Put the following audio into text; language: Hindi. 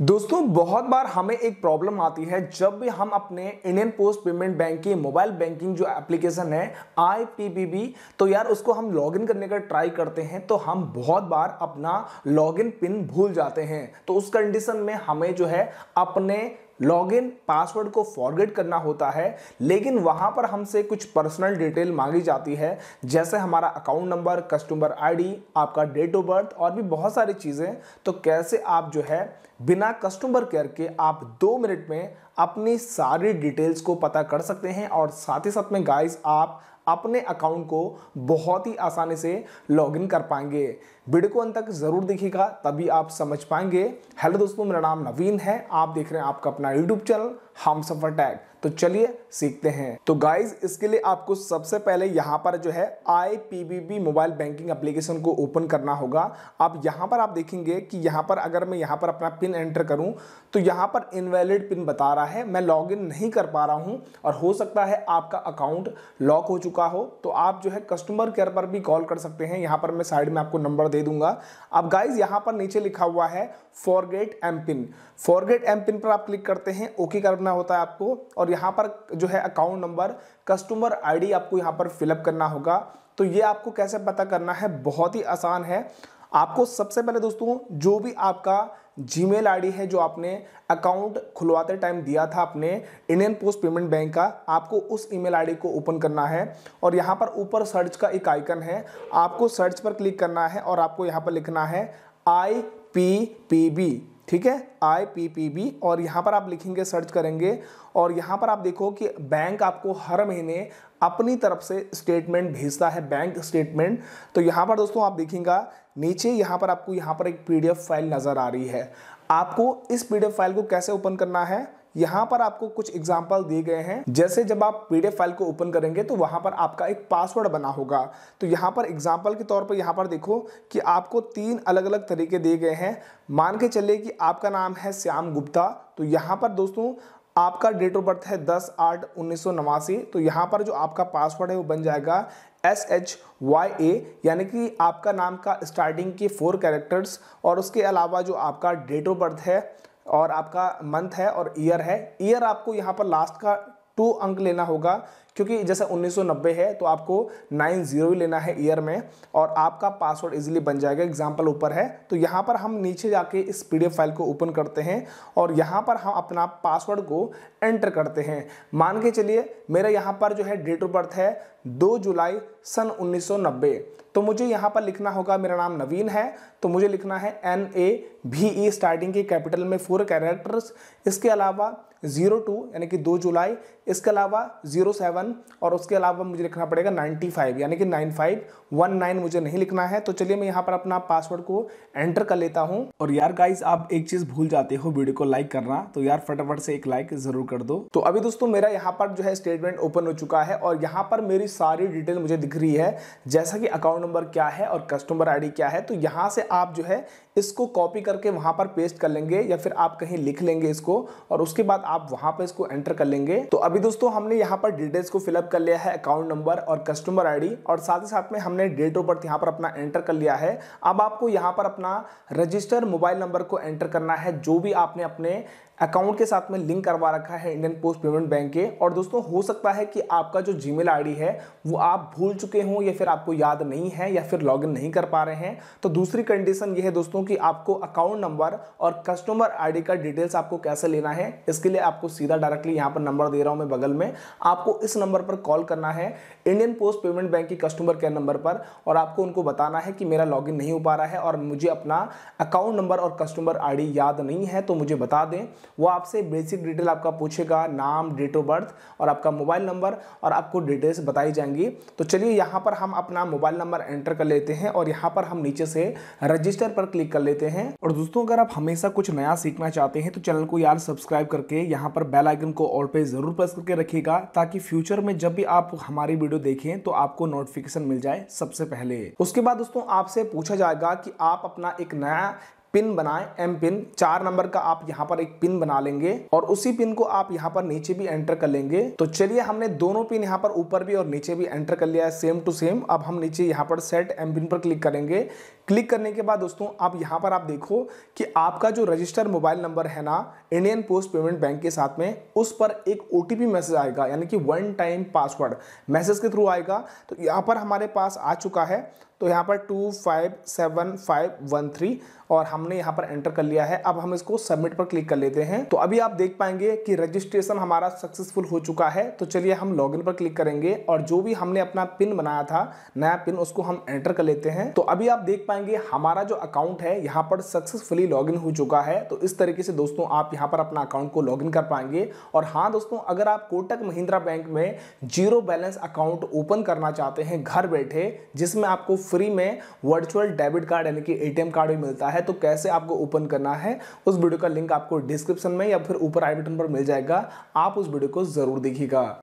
दोस्तों बहुत बार हमें एक प्रॉब्लम आती है जब भी हम अपने इंडियन पोस्ट पेमेंट बैंक की मोबाइल बैंकिंग जो एप्लीकेशन है आईपीबीबी तो यार उसको हम लॉगिन करने का कर ट्राई करते हैं तो हम बहुत बार अपना लॉगिन पिन भूल जाते हैं तो उस कंडीशन में हमें जो है अपने लॉगिन पासवर्ड को फॉरगेट करना होता है लेकिन वहां पर हमसे कुछ पर्सनल डिटेल मांगी जाती है जैसे हमारा अकाउंट नंबर कस्टमर आईडी आपका डेट ऑफ बर्थ और भी बहुत सारी चीज़ें तो कैसे आप जो है बिना कस्टमर केयर के आप दो मिनट में अपनी सारी डिटेल्स को पता कर सकते हैं और साथ ही साथ में गाइस आप अपने अकाउंट को बहुत ही आसानी से लॉगिन कर पाएंगे वीडियो को अंत तक ज़रूर देखिएगा तभी आप समझ पाएंगे हेलो दोस्तों मेरा नाम नवीन है आप देख रहे हैं आपका अपना यूट्यूब चैनल हम सफर टैग तो चलिए सीखते हैं तो गाइज इसके लिए आपको सबसे पहले यहाँ पर जो है आई मोबाइल बैंकिंग एप्लीकेशन को ओपन करना होगा आप यहाँ पर आप देखेंगे कि यहाँ पर अगर मैं यहाँ पर अपना पिन एंटर करूँ तो यहाँ पर इनवैलिड पिन बता रहा है मैं लॉग नहीं कर पा रहा हूँ और हो सकता है आपका अकाउंट लॉक हो चुका हो तो आप जो है कस्टमर केयर पर भी कॉल कर सकते हैं यहाँ पर मैं साइड में आपको नंबर दे दूंगा अब गाइज यहाँ पर नीचे लिखा हुआ है forget M pin forget M pin पर आप क्लिक करते हैं ओके करना होता है आपको और और यहाँ पर जो है अकाउंट नंबर कस्टमर आईडी आपको यहाँ पर फिलअप करना होगा तो ये आपको कैसे पता करना है बहुत ही आसान है आपको सबसे पहले दोस्तों जो भी आपका जीमेल आईडी है जो आपने अकाउंट खुलवाते टाइम दिया था आपने इंडियन पोस्ट पेमेंट बैंक का आपको उस ईमेल आईडी को ओपन करना है और यहाँ पर ऊपर सर्च का एक आइकन है आपको सर्च पर क्लिक करना है और आपको यहाँ पर लिखना है आई पी पी बी ठीक है आई पी पी बी और यहाँ पर आप लिखेंगे सर्च करेंगे और यहाँ पर आप देखो कि बैंक आपको हर महीने अपनी तरफ से स्टेटमेंट भेजता है बैंक स्टेटमेंट तो यहाँ पर दोस्तों आप देखेंगे नीचे यहाँ पर आपको यहाँ पर एक पीडीएफ फाइल नज़र आ रही है आपको इस पीडीएफ फाइल को कैसे ओपन करना है यहाँ पर आपको कुछ एग्जाम्पल दिए गए हैं जैसे जब आप पीडीएफ फाइल को ओपन करेंगे तो वहाँ पर आपका एक पासवर्ड बना होगा तो यहाँ पर एग्जाम्पल के तौर पर यहाँ पर देखो कि आपको तीन अलग अलग तरीके दिए गए हैं मान के चलिए कि आपका नाम है श्याम गुप्ता तो यहाँ पर दोस्तों आपका डेट ऑफ बर्थ है दस आठ उन्नीस सौ नवासी तो यहाँ पर जो आपका पासवर्ड है वो बन जाएगा एस एच वाई ए यानी कि आपका नाम का स्टार्टिंग के फोर कैरेक्टर्स और उसके अलावा जो आपका डेट ऑफ बर्थ है और आपका मंथ है और ईयर है ईयर आपको यहाँ पर लास्ट का टू अंक लेना होगा क्योंकि जैसे 1990 है तो आपको नाइन जीरो ही लेना है ईयर में और आपका पासवर्ड इजीली बन जाएगा एग्जाम्पल ऊपर है तो यहाँ पर हम नीचे जाके इस पीडीएफ फाइल को ओपन करते हैं और यहाँ पर हम अपना पासवर्ड को एंटर करते हैं मान के चलिए मेरा यहाँ पर जो है डेट ऑफ बर्थ है दो जुलाई सन 1990 तो मुझे यहाँ पर लिखना होगा मेरा नाम नवीन है तो मुझे लिखना है एन ए भी ई स्टार्टिंग के कैपिटल में फोर कैरेक्टर्स इसके अलावा जीरो टू यानी कि दो जुलाई इसके अलावा जीरो सेवन और उसके अलावा मुझे लिखना पड़ेगा नाइन्टी फाइव यानी कि नाइन फाइव वन नाइन मुझे नहीं लिखना है तो चलिए मैं यहाँ पर अपना पासवर्ड को एंटर कर लेता हूँ और यार गाइज आप एक चीज़ भूल जाते हो वीडियो को लाइक करना तो यार फटाफट से एक लाइक ज़रूर कर दो तो अभी दोस्तों मेरा यहाँ पर जो है स्टेटमेंट ओपन हो चुका है और यहाँ पर मेरी सारी डिटेल मुझे दिख रही है जैसा कि अकाउंट नंबर क्या है और कस्टमर आई क्या है तो यहाँ से आप जो है इसको कॉपी करके वहाँ पर पेस्ट कर लेंगे या फिर आप कहीं लिख लेंगे इसको और उसके बाद आप वहाँ पर इसको एंटर कर लेंगे तो अभी दोस्तों हमने यहाँ पर डिटेल्स को फिलअप कर लिया है अकाउंट नंबर और कस्टमर आईडी और साथ ही साथ में हमने डेट ऑफ बर्थ यहाँ पर अपना एंटर कर लिया है अब आपको यहाँ पर अपना रजिस्टर मोबाइल नंबर को एंटर करना है जो भी आपने अपने अकाउंट के साथ में लिंक करवा रखा है इंडियन पोस्ट पेमेंट बैंक के और दोस्तों हो सकता है कि आपका जो जी मेल है वो आप भूल चुके हों या फिर आपको याद नहीं है या फिर लॉगिन नहीं कर पा रहे हैं तो दूसरी कंडीशन ये है दोस्तों कि आपको अकाउंट नंबर और कस्टमर आईडी का डिटेल्स आपको कैसे लेना है इसके लिए आपको सीधा डायरेक्टली यहाँ पर नंबर दे रहा हूँ मैं बगल में आपको इस नंबर पर कॉल करना है इंडियन पोस्ट पेमेंट बैंक की कस्टमर केयर नंबर पर और आपको उनको बताना है कि मेरा लॉग नहीं हो पा रहा है और मुझे अपना अकाउंट नंबर और कस्टमर आई याद नहीं है तो मुझे बता दें वो आपसे बेसिक डिटेल आपका पूछेगा नाम डेट ऑफ बर्थ और आपका मोबाइल नंबर और आपको डिटेल्स बताई जाएंगी तो चलिए यहाँ पर हम अपना मोबाइल नंबर एंटर कर लेते हैं और यहाँ पर हम नीचे से रजिस्टर पर क्लिक कर लेते हैं और दोस्तों अगर आप हमेशा कुछ नया सीखना चाहते हैं तो चैनल को यार सब्सक्राइब करके यहाँ पर बेल आइकन को ऑल पे जरूर प्रेस करके रखिएगा ताकि फ्यूचर में जब भी आप हमारी वीडियो देखें तो आपको नोटिफिकेशन मिल जाए सबसे पहले उसके बाद दोस्तों आपसे पूछा जाएगा कि आप अपना एक नया पिन बनाएं एम पिन चार नंबर का आप यहाँ पर एक पिन बना लेंगे और उसी पिन को आप यहाँ पर नीचे भी एंटर कर लेंगे तो चलिए हमने दोनों पिन यहाँ पर ऊपर भी और नीचे भी एंटर कर लिया है सेम टू सेम अब हम नीचे यहाँ पर सेट एम पिन पर क्लिक करेंगे क्लिक करने के बाद दोस्तों आप यहाँ पर आप देखो कि आपका जो रजिस्टर मोबाइल नंबर है ना इंडियन पोस्ट पेमेंट बैंक के साथ में उस पर एक ओ मैसेज आएगा यानी कि वन टाइम पासवर्ड मैसेज के थ्रू आएगा तो यहाँ पर हमारे पास आ चुका है तो यहाँ पर two five seven five one three और हमने यहाँ पर एंटर कर लिया है अब हम इसको सबमिट पर क्लिक कर लेते हैं तो अभी आप देख पाएंगे कि रजिस्ट्रेशन हमारा सक्सेसफुल हो चुका है तो चलिए हम लॉग पर क्लिक करेंगे और जो भी हमने अपना पिन बनाया था नया पिन उसको हम एंटर कर लेते हैं तो अभी आप देख पाएंगे पाएंगे हमारा जो अकाउंट है यहाँ पर सक्सेसफुली लॉगिन हो चुका है तो इस तरीके से दोस्तों आप यहाँ पर अपना अकाउंट को लॉगिन कर पाएंगे और हाँ दोस्तों अगर आप कोटक महिंद्रा बैंक में जीरो बैलेंस अकाउंट ओपन करना चाहते हैं घर बैठे जिसमें आपको फ्री में वर्चुअल डेबिट कार्ड यानी कि ए कार्ड भी मिलता है तो कैसे आपको ओपन करना है उस वीडियो का लिंक आपको डिस्क्रिप्शन में या फिर ऊपर आई बटन पर मिल जाएगा आप उस वीडियो को जरूर देखिएगा